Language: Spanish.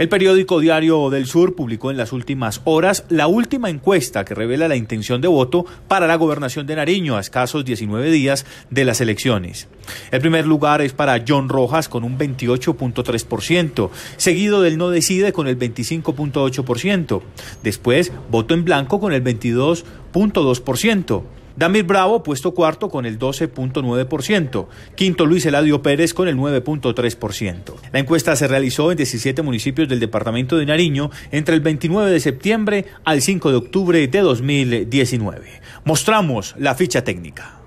El periódico Diario del Sur publicó en las últimas horas la última encuesta que revela la intención de voto para la gobernación de Nariño a escasos 19 días de las elecciones. El primer lugar es para John Rojas con un 28.3%, seguido del No Decide con el 25.8%, después voto en blanco con el 22.2%. Damir Bravo, puesto cuarto con el 12.9%. Quinto, Luis Eladio Pérez con el 9.3%. La encuesta se realizó en 17 municipios del departamento de Nariño entre el 29 de septiembre al 5 de octubre de 2019. Mostramos la ficha técnica.